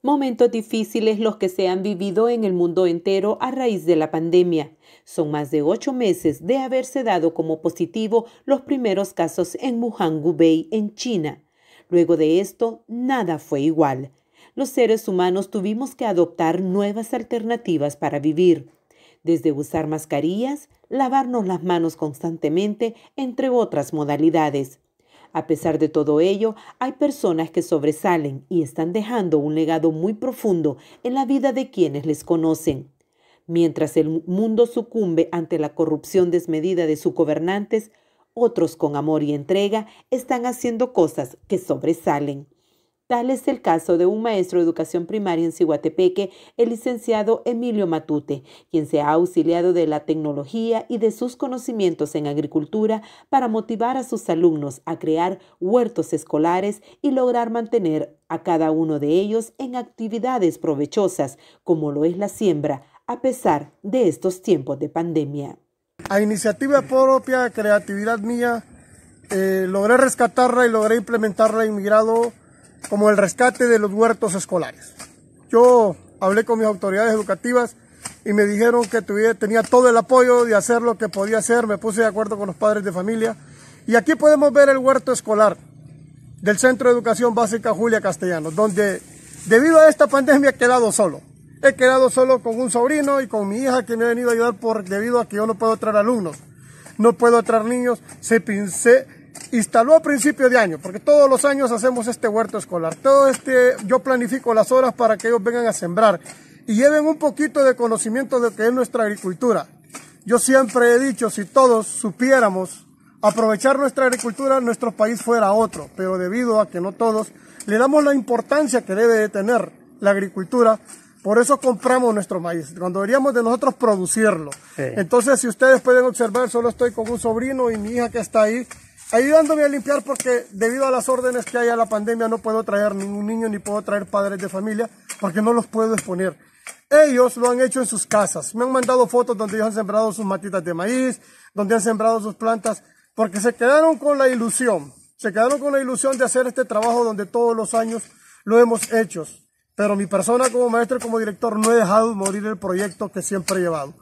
Momentos difíciles los que se han vivido en el mundo entero a raíz de la pandemia. Son más de ocho meses de haberse dado como positivo los primeros casos en Wuhan, Hubei, en China. Luego de esto, nada fue igual. Los seres humanos tuvimos que adoptar nuevas alternativas para vivir, desde usar mascarillas, lavarnos las manos constantemente, entre otras modalidades. A pesar de todo ello, hay personas que sobresalen y están dejando un legado muy profundo en la vida de quienes les conocen. Mientras el mundo sucumbe ante la corrupción desmedida de sus gobernantes, otros con amor y entrega están haciendo cosas que sobresalen. Tal es el caso de un maestro de educación primaria en Cihuatepeque, el licenciado Emilio Matute, quien se ha auxiliado de la tecnología y de sus conocimientos en agricultura para motivar a sus alumnos a crear huertos escolares y lograr mantener a cada uno de ellos en actividades provechosas, como lo es la siembra, a pesar de estos tiempos de pandemia. A iniciativa propia, creatividad mía, eh, logré rescatarla y logré implementarla en mi grado como el rescate de los huertos escolares. Yo hablé con mis autoridades educativas y me dijeron que tenía todo el apoyo de hacer lo que podía hacer, me puse de acuerdo con los padres de familia. Y aquí podemos ver el huerto escolar del Centro de Educación Básica Julia Castellanos, donde debido a esta pandemia he quedado solo. He quedado solo con un sobrino y con mi hija que me ha venido a ayudar por, debido a que yo no puedo traer alumnos, no puedo traer niños. Se, pincé instaló a principio de año, porque todos los años hacemos este huerto escolar. Todo este, yo planifico las horas para que ellos vengan a sembrar y lleven un poquito de conocimiento de lo que es nuestra agricultura. Yo siempre he dicho, si todos supiéramos aprovechar nuestra agricultura, nuestro país fuera otro, pero debido a que no todos le damos la importancia que debe de tener la agricultura, por eso compramos nuestro maíz, cuando deberíamos de nosotros producirlo. Entonces, si ustedes pueden observar, solo estoy con un sobrino y mi hija que está ahí, ayudándome a limpiar porque debido a las órdenes que hay a la pandemia no puedo traer ningún niño ni puedo traer padres de familia porque no los puedo exponer. Ellos lo han hecho en sus casas. Me han mandado fotos donde ellos han sembrado sus matitas de maíz, donde han sembrado sus plantas, porque se quedaron con la ilusión, se quedaron con la ilusión de hacer este trabajo donde todos los años lo hemos hecho. Pero mi persona como maestro y como director no he dejado morir el proyecto que siempre he llevado.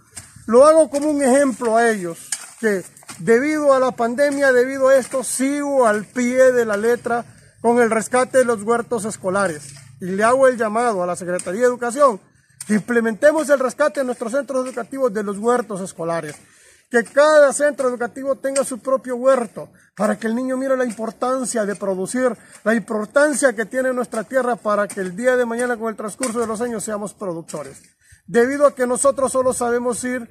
Lo hago como un ejemplo a ellos, que debido a la pandemia, debido a esto, sigo al pie de la letra con el rescate de los huertos escolares. Y le hago el llamado a la Secretaría de Educación que implementemos el rescate en nuestros centros educativos de los huertos escolares. Que cada centro educativo tenga su propio huerto para que el niño mire la importancia de producir, la importancia que tiene nuestra tierra para que el día de mañana con el transcurso de los años seamos productores. Debido a que nosotros solo sabemos ir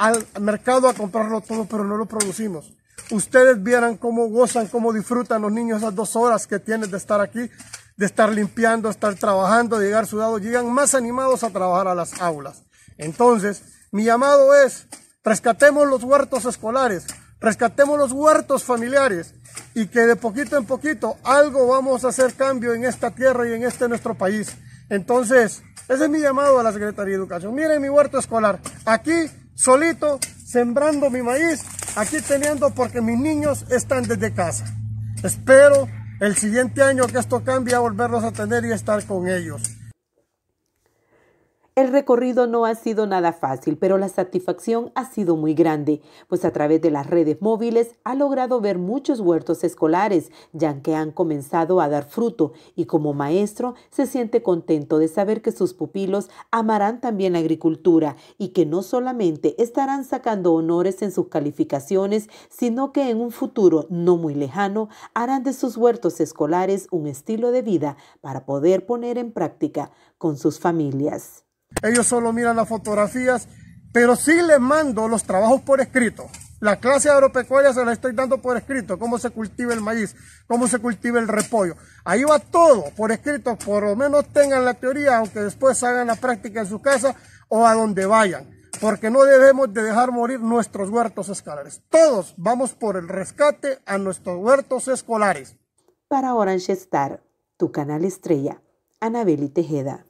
al mercado a comprarlo todo, pero no lo producimos. Ustedes vieran cómo gozan, cómo disfrutan los niños esas dos horas que tienen de estar aquí, de estar limpiando, estar trabajando, de llegar sudados, llegan más animados a trabajar a las aulas. Entonces, mi llamado es, rescatemos los huertos escolares, rescatemos los huertos familiares y que de poquito en poquito algo vamos a hacer cambio en esta tierra y en este nuestro país. Entonces, ese es mi llamado a la Secretaría de Educación. Miren mi huerto escolar. Aquí solito, sembrando mi maíz, aquí teniendo porque mis niños están desde casa. Espero el siguiente año que esto cambie a volverlos a tener y estar con ellos. El recorrido no ha sido nada fácil, pero la satisfacción ha sido muy grande, pues a través de las redes móviles ha logrado ver muchos huertos escolares, ya que han comenzado a dar fruto, y como maestro se siente contento de saber que sus pupilos amarán también la agricultura y que no solamente estarán sacando honores en sus calificaciones, sino que en un futuro no muy lejano harán de sus huertos escolares un estilo de vida para poder poner en práctica con sus familias ellos solo miran las fotografías, pero sí les mando los trabajos por escrito. La clase agropecuaria se la estoy dando por escrito, cómo se cultiva el maíz, cómo se cultiva el repollo. Ahí va todo por escrito, por lo menos tengan la teoría, aunque después hagan la práctica en su casa o a donde vayan porque no debemos de dejar morir nuestros huertos escolares. Todos vamos por el rescate a nuestros huertos escolares. Para Orange Star, tu canal estrella, Anabeli Tejeda.